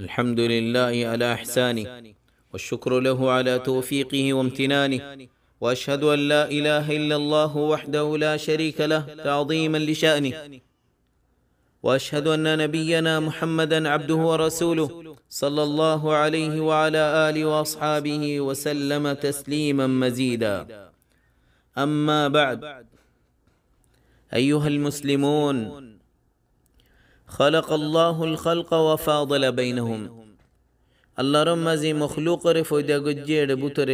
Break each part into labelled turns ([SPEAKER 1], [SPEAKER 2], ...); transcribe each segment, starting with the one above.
[SPEAKER 1] الحمد لله على إحسانه والشكر له على توفيقه وامتنانه وأشهد أن لا إله إلا الله وحده لا شريك له تعظيما لشأنه وأشهد أن نبينا محمدا عبده ورسوله صلى الله عليه وعلى آله وأصحابه وسلم تسليما مزيدا أما بعد أيها المسلمون خلق الله الخلق وفاضل بينهم الله رم مخلوق رفو دا گجیڑ بوتر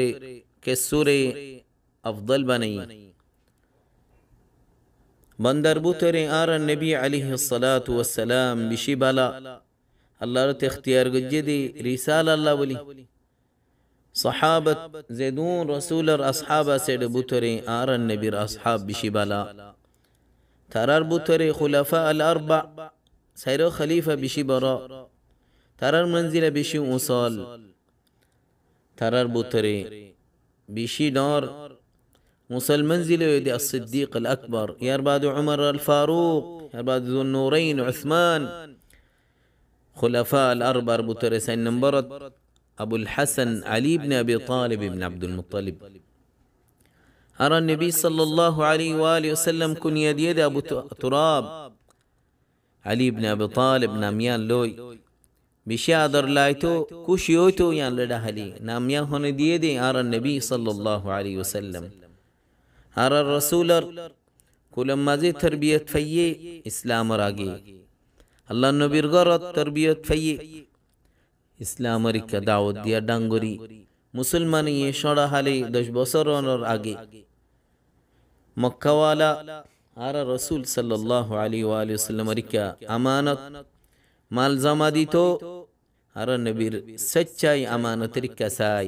[SPEAKER 1] كسور افضل بني بندر بوتر آر النبي عليه الصلاة والسلام بشي بالا الله رت اختیار گجیدی رسال الله ولي صحابة زيدون رسول الاصحاب سيد بوتر آر النبي الاصحاب بشي بالا ترار بوتر خلفاء الاربع سيرو خليفة بشي برا ترر منزل بشي اوصال ترر بوتري بشي دار مسلم منزل يدي الصديق الأكبر يرباد عمر الفاروق يرباد ذو النورين عثمان خلفاء الأربع بوتري سنن برد أبو الحسن علي بن أبي طالب بن عبد المطلب أرى النبي صلى الله عليه وآله وسلم كن يد يد أبو تراب علي بن أبي طالب ناميان لوي بشادر لايتو لایتو کوش یوتو یان لدا حلی هون دیه دی آر النبي صلى الله عليه وسلم آر الرسولر کلم مازی تربية فيي اسلام راقي الله النبي غرط تربية فيي اسلام ریکا دعوت دانگوري مسلماني شرح সরা হালে দশ বছর مكة والا আর রসুল সাল্লাহ আলী ওয়ালিউসাল্লাম রিকা আমানত মাল জমা দিত আর নবীর সচ্চাই আমানত রিকা সাই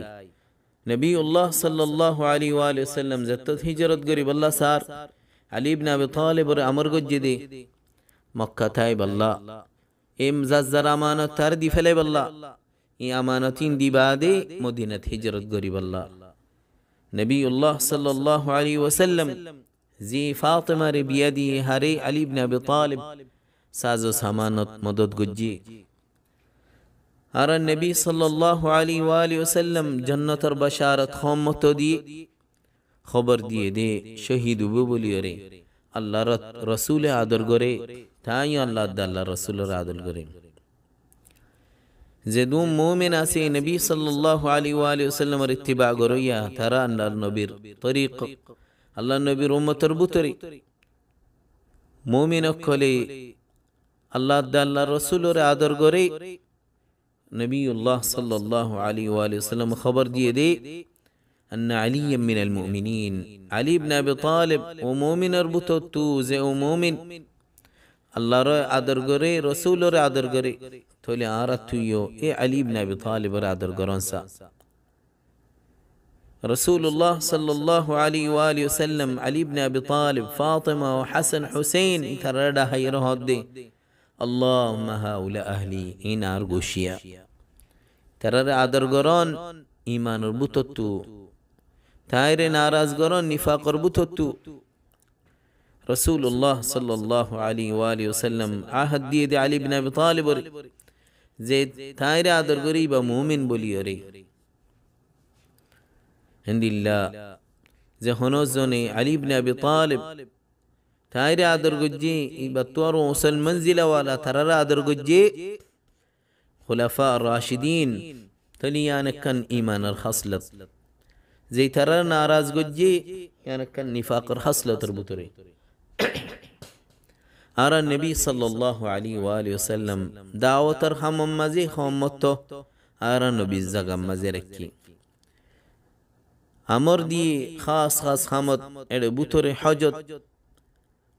[SPEAKER 1] নবী উল্লাহ সাল্লাহ আলী ওয়ালিউসাল্লাম যত হিজরত গরিব আল্লাহ সার আলী ইবনে আবি তালিব আমর গজ্জিদি মক্কা থাই বাল্লা এম জাজ্জার আমানত তার দি ফেলে বাল্লা ই আমানতিন দিবা দে মদিনাত হিজরত গরিব আল্লাহ নবী উল্লাহ সাল্লাহ আলী ওয়াসাল্লাম زي فاطمه ری بیدی هری علی بن ابی طالب ساز و سامانت مدد گجی هران نبی صلی اللہ علی وآلی وسلم جنة ار بشارت خومت خبر دیئے دے شہید ببولیو رے اللہ رسول عدر گرے تائیو اللہ دا اللہ رسول عدر گرے زیدون مومن آسے نبی صلی اللہ علیہ وآلہ وسلم اتباع گرویا تران لال طریق আল্লাহ নবীর উম্মতের বুতরি মুমিন অক্ষলে আল্লাহ আল্লাহ রসুলরে আদর করে নবীউল্লাহ সাল্লাহ আলী ওয়ালাম খবর দিয়ে দে أن علي من المؤمنين علي بن أبي طالب ومؤمن أربطه توز ومؤمن الله را عدر گره رسول را عدر گره تولی آرات تویو اي علي بن أبي طالب را عدر گرانسا رسول الله صلى الله عليه وآله وسلم علي بن أبي طالب فاطمة وحسن حسين كرر خير هدي اللهم هؤلاء أهلي إن كرر عدر قران إيمان ربطتو تائر ناراز قران نفاق ربطتو رسول الله صلى الله عليه وآله وسلم عهد বিন علي بن أبي طالب زيد تائر عدر মুমিন مؤمن রে زي هنوزوني علي بن ابي طالب تايرا আদর গজ্জি وصل منزل ولا ترى আদর خلفاء الراشدين রাশিদিন كان إيمان الخصلت زي ترى ناراز ناراض قجي كان نفاق الخصلة تربطري أرى النبي صلى الله عليه وآله وسلم دعوة ترحم مزيخ خومته أرى النبي الزغم مزيركي امر دی خاص خاص خامت اڑ بوتر حاجت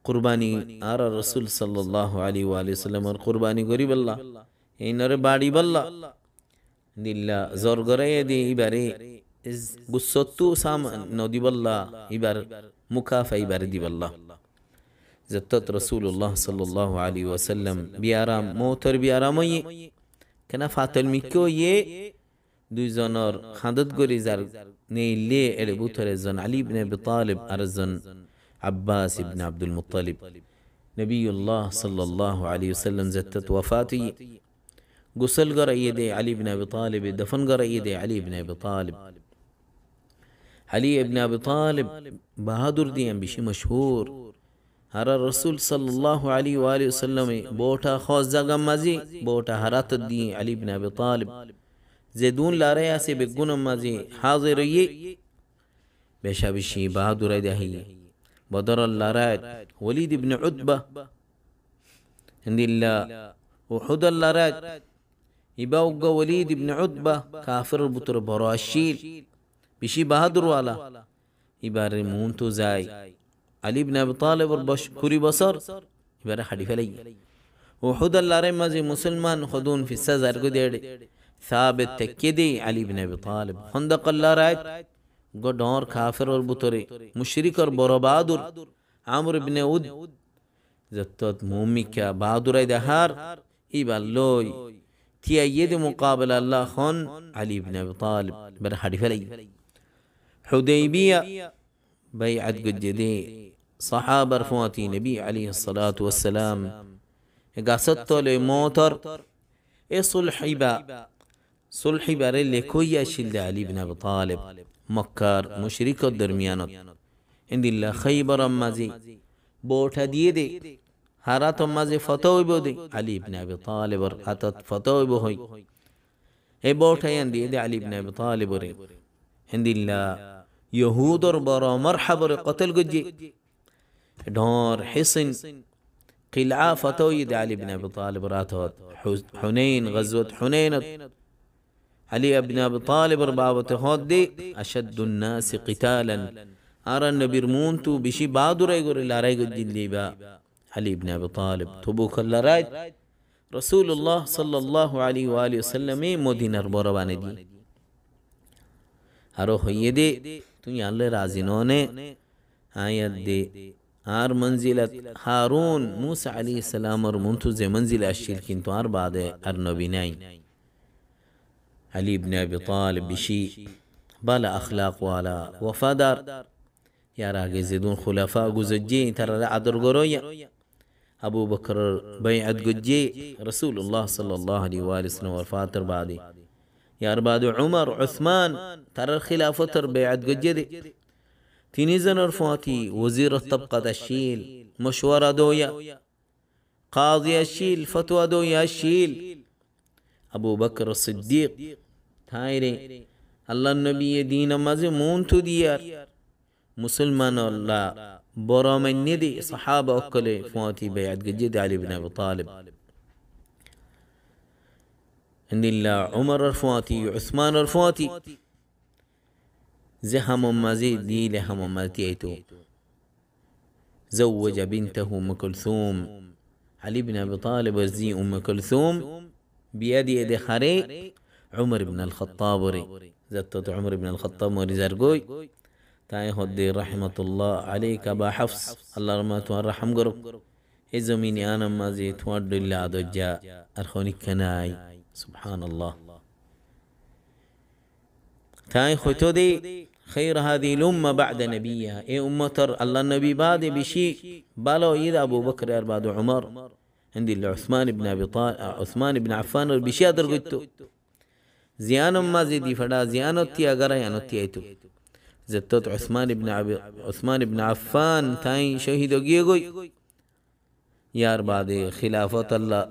[SPEAKER 1] قربانی আর রাসূল সাল্লাল্লাহু আলাইহি ওয়া আলিহি সাল্লামের কুরবানি করি বল্লা এই নরে বাড়ি বল্লা দিল্লা জোর করে দি ইবারে গুসতু সাম নদী বল্লা ইবার মুকাফা ইবার দি বল্লা زتت رسول الله صلى الله عليه وسلم بيارام موتر بيارامي كنا فاتل ميكو يه দুইজনের খাঁদত করি যার নেইলে এর বুথর এজন আলী ইবনে আবি তালিব আর এজন আব্বাস ইবনে আব্দুল মুত্তালিব নবীউল্লাহ সাল্লাল্লাহু আলাইহি ওয়াসাল্লাম জত্তত ওয়াফাতি গোসল করাইয়ে দে আলী ইবনে আবি তালিব দফন করাইয়ে দে আলী ইবনে আবি তালিব আলী ইবনে আবি তালিব বাহাদুর দিয়ে বেশি মশহুর হারা রসুল সাল্লাল্লাহু আলাইহি ওয়াসাল্লামে বোটা খোজ জাগা মাঝি বোটা হারাত দিয়ে আলী ইবনে আবি তালিব زيدون لا رياسي بالقنم مازي حاضري بشاب الشيبة هادو دهي بدر اللارات وليد بن عتبة عند الله وحد اللارات يباوغ وليد بن عتبة كافر البطر براشيل بشي بهادر والا يبار مونتو زاي علي بن أبي طالب البش كوري بصر يبار حديث لي وحد اللارات مازي مسلمان خدون في السزار قدير ثابت تكدي علي بن ابي طالب خندق الله رايت گو ڈھور کافر اور بطرے اور برو بادر عمر بن عود زتت موميكا بادر اي دهار اي باللوي تي ايد مقابل الله خن علي بن ابي طالب بر حديث لي حديبيه بيعت جدي صحابه رفواتي نبي عليه الصلاه والسلام قاست موتر اصلحبا صلح برای لیکوی اشیل ده علی بن ابی طالب مکار مشرک و درمیانت اندیلا خیبر مزی بوٹا دیده دے حرات مزی فتوی بو علی بن ابی طالب اتت فتوی بو ای اے بوٹا یان علی بن ابی طالب رے اندیلا یهود اور برا مرحب رے قتل گجی دار حسن قلعہ فتوی دے علی بن ابی طالب راتت حنین غزوت حنینت علي بن أبي طالب ربابة هودي أشد الناس قتالا أرى النبي رمونتو بشي بادو ريغور إلا ريغو جليبا علي بن أبي طالب تبوك الله رايت رسول الله صلى الله عليه وآله وسلم مدينة بربانة دي أرو هي دي তুমি আল্লাহ রাজি ননে আয়াত দে আর মঞ্জিলাত হারুন মুসা আলী সালামর মন্তুজে মঞ্জিলা আসছিল কিন্তু আর বাদে আর নবী নাই علي بن أبي طالب بشي بلا أخلاق ولا وفادر يا راجل زيدون خلفاء جزجي ترى لا عدر قروية أبو بكر بيعت جزجي رسول الله صلى الله عليه وآله وسلم وفاتر بعدي يا رباد عمر عثمان ترى الخلافة تر بيعت جزجي تينيزن رفاتي وزير الطبقة الشيل مشورة دويا قاضي الشيل فتوى دويا الشيل أبو بكر الصديق হায় রে আল্লাহ নবী দিন মাঝে মন তো দিয়ার মুসলমান আল্লাহ বড় মান্যে দি সাহাবা অকলে ফুয়াতি বেয়াত গজিদ আলী বিন আবু তালিব ইন্দিল্লাহ উমর ফুয়াতি উসমান ফুয়াতি زي همم مازي دي لهمم ماتيتو زوج بنته أم كلثوم علي بن أبي طالب وزي أم كلثوم بيدي إدي خري عمر بن الخطاب ري زتت عمر بن الخطاب موري زرگوي তাই হদ্দি রাহমাতুল্লাহ আলী কাবা হাফস আল্লাহর মা তোমার রাহম গরব এই জমিনে আনাম মাঝে তোমার ডল্লা আদজ্জা আর ارخوني নাই سبحان الله تاي خوتو دي خير هذه الأمة بعد نبيها اي أمة الله النبي بعد بشيء بالو إذا أبو بكر أرباد عمر عندي عثمان بن أبي طالب عثمان بن عفان بشيء أدر زيان ما زيدي فدا زيان تي اغرا يانو تي ايتو زتوت عثمان بن عب... عثمان بن عفان تاي شهيد گيه گوي يار بعد خلافت الله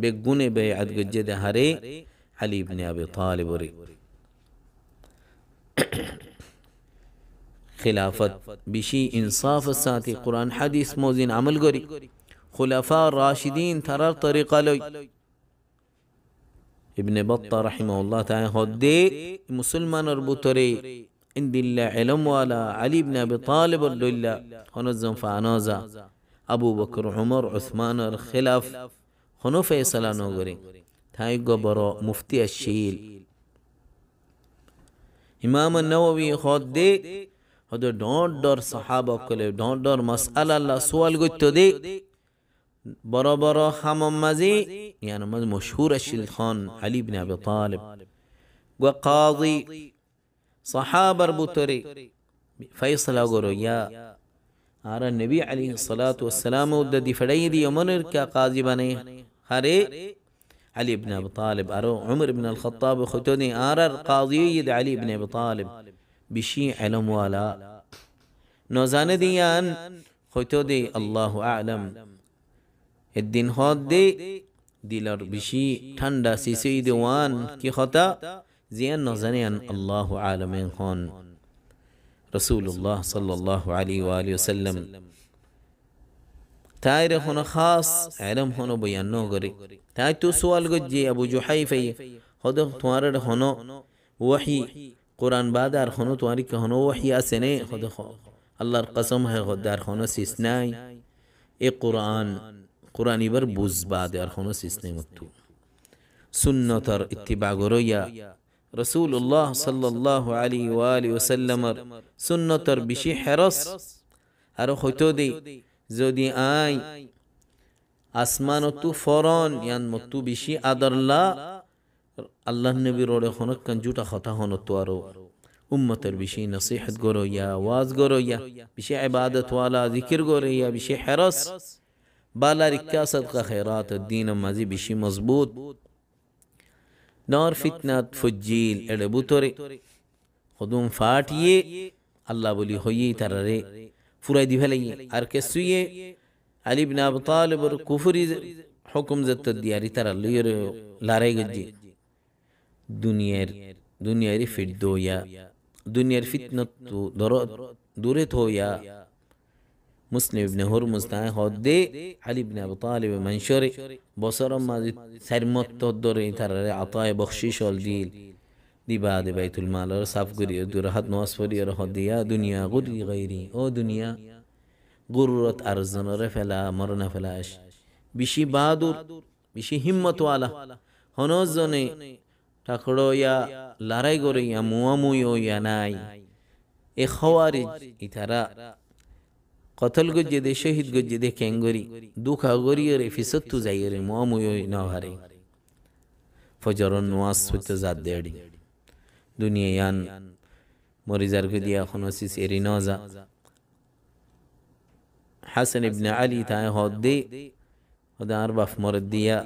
[SPEAKER 1] بگونه بیعت گجد هره علي بن ابي طالب ري خلافت بشي انصاف الساتي قرآن حديث موزين عمل گري خلفاء الراشدين ترى طريقة لوي ইবনে বত্তা রাহিমাহুল্লাহ তাআলা হদে মুসলমানের বুতরে ইন্দিল্লা ইলমওয়ালা আলী ইবনে আবি তালিব লইল্লা হনজম ফানাজা আবু বকর ওমর উসমানের খিলাফ হনো ফয়সালা নগরে থাই গবর মুফতি আশিল ইমাম নওয়াবি হদে হদ ডর ডর সাহাবা কলে ডর ডর মাসআলা আল্লাহ সওয়াল গইতো দে برا برا حمام مزی یعنی يعني مز مشهور اشیل خان علی بن ابی طالب و قاضی صحابة ربطري فیصل أقولوا یا آره نبی علیه الصلاة والسلام د دی فړی دی عمر کا قاضی بنی هره علی بن ابی طالب آره عمر بن الخطاب خطونی آره قاضی د علی بن ابی طالب بشی علم والا نوزان دیان خطو دی الله اعلم এদিন হদ দে দিলর বেশি ঠান্ডা সিসি দেওয়ান কি হতা জিয়ান নজানিয়ান আল্লাহ আলমে হন রসুল্লাহ সাল্লাহ আলী আলী সাল্লাম তাইরে হন খাস এরম হন বয়ান নগরে তাই তো সোয়াল গজ্জে আবু জুহাইফাই হদ তোমার হন ওয়াহি কোরআন বাদ আর হন তোমার কি হন ওয়াহি আছে নে হদ আল্লাহর কসম হয় হদ্দার হন সিস নাই এ কোরআন কোরআন এবার বুঝবা দেওয়ার কোনো সিস্টেম হতো সুন্নতর ইত্তিবা গরইয়া রসুল্লাহ সাল্লাহ আলী ওয়ালি ওসাল্লামর সুন্নতর বেশি হেরস আরও হইতো দে যদি আই আসমান তু ফরন ইয়ান মতু বেশি আদরলা আল্লাহ নবীর ওরে হনক কাঞ্জুটা হতা হন তো আরো উম্মতের বেশি নসিহত গরইয়া ওয়াজ গরইয়া বেশি ইবাদত ওয়ালা জিকির গরইয়া বেশি হেরস بالا رکا صدقہ خیرات الدین و مذہب بشی مضبوط نور فتنات فجیل اڑبو تورے خدوم فاٹیے اللہ بولی ہوئی تر رے فرائی دی بھلئی ارکسویے علی بن اب طالب اور کفری حکم زدت دیاری تر اللہ لارے گجی دنیا ری فٹ دویا دنیا ری فتنات دورت ہویا دنیا ری فتنات دورت ہویا مسلم ابن هرمز تا ها دی علی ابن ابو طالب منشور با سرم مازی سرمت تا دور این تر را عطای بخشی شال دیل دی بعد بیت المال را صف گری و دور حد نواز فری را ها یا دنیا غری غیری او دنیا غررت ارزن را فلا مرن فلاش بیشی بادور بیشی حمت والا هنوز زنی تکڑو یا لرائی گری یا موامو یا نائی ای خوارج تره قتل گجده شهید گجده کنگری دو کاغری ری فیصد تو زیر موامو یو نوهری فجرن نواز سویت زاد دیڑی دنیا یان مریزر گدیا خنوسی سیری نوزا حسن ابن علی تای حد دی و دار بف مرد دیا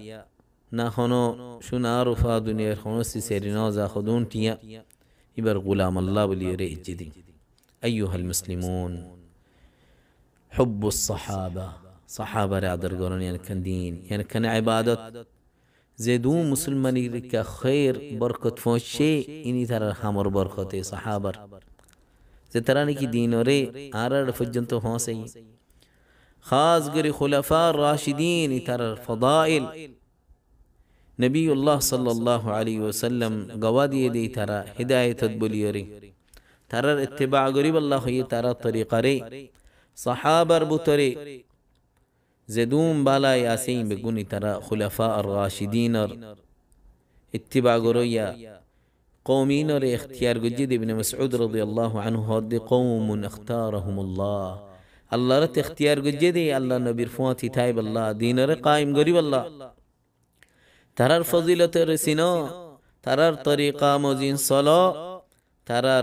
[SPEAKER 1] نخونو شون رفا دنیا خنوسی سیری نوزا خودون تیا ایبر غلام الله بلی ری اجدی أيها المسلمون حب الصحابة صحابة را درگرن یعنی يعني کن دین یعنی کن عبادت زیدو مسلمانی که خیر برکت فوشه اینی تر همار برکت صحابر زیترانی که دين وري آرار فجن تو خاص گری خلفاء راشدین ترى فضائل نبي الله صلى الله عليه وسلم گوادی دی ترى هدایت بلیوری ترى اتباع گری الله يترى طریقه ري صحابر بطري زدوم بالا ياسين بقوني ترى خلفاء الراشدين اتبع قرويا قومين اختيار قجد ابن مسعود رضي الله عنه هاد قوم اختارهم الله الله رت اختيار قجد الله نبير فواتي تايب الله دين قائم قريب الله ترى فضيلة رسنا ترى طريقة مزين صلاة ترى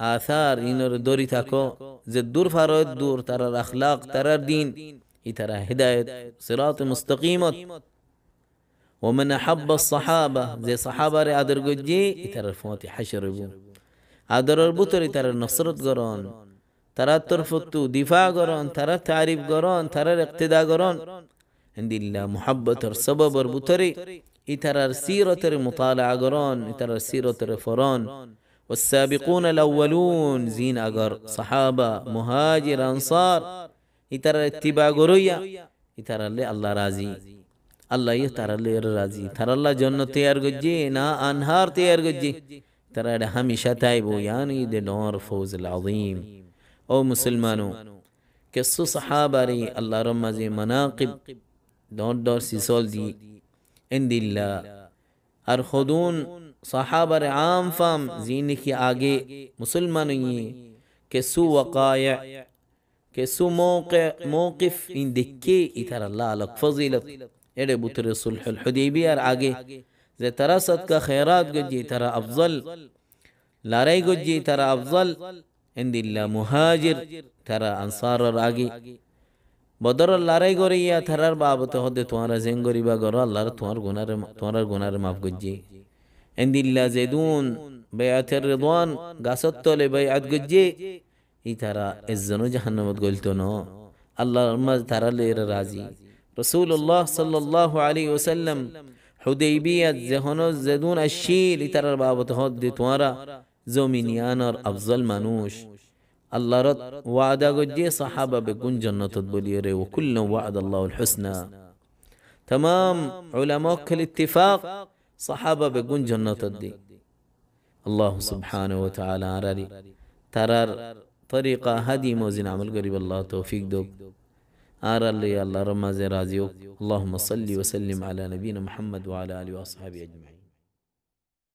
[SPEAKER 1] آثار إنر دوري تاكو زد دور فرد دور ترى اخلاق ترى الدين ترى هداية صراط مستقيمة ومن أحب الصحابة زي صحابة ري أدر قجي ترى فوتي حشر بو أدر البطر ترى نصرت قران ترى ترفتو دفاع قران ترى تعريف قران ترى اقتداء قران عند الله محبة سبب البطري ترى سيرة المطالعة قران ترى سيرة الفران والسابقون الأولون زين أجر صحابة مهاجر أنصار يترى اتباع قرية يترى اللي الله راضي الله يترى اللي راضي ترى الله جنة تيار قجي نا أنهار تيار قجي ترى ده هميشة تايبو يعني ده نور فوز العظيم أو مسلمانو كسو صحابة ري الله رمزي مناقب دور دور سيسول دي اندي الله أرخدون صحابة عام فام زینے کے آگے مسلمان نہیں کہ سو وقایع کہ سو موقع موقف ان دکے اتر اللہ لک فضیلت اڑے بطر صلح الحدیبی ار آگے زی ترہ صدقہ خیرات گجی ترہ افضل لارے گجی ترہ افضل عند اللہ مہاجر ترہ انصار ار آگے বদর লারাই গরি ইয়া থারার বাবতে হদে তোমার জেঙ্গরি বা গর আল্লাহর তোমার গুনারে তোমার গুনারে মাফ গজ্জি عند زيدون بيعت الرضوان قصد طول بيعت قجي اي ترى الزنو جهنم نو الله رمز ترى لير رازي رسول الله صلى الله عليه وسلم حديبية زهنو زدون الشيل ترى بابت هد توارا زمينيانر أفضل منوش الله رد وعدا قجي صحابة بكون جنة بليري وكل وعد الله الحسنى تمام علماء الاتفاق صحابة بقون جنة دي الله سبحانه وتعالى عراري ترار طريقة هدي موزين عمل قريب الله توفيق دوك آر اللي الله رمز راضي اللهم صل وسلم على نبينا محمد وعلى آله وصحبه أجمعين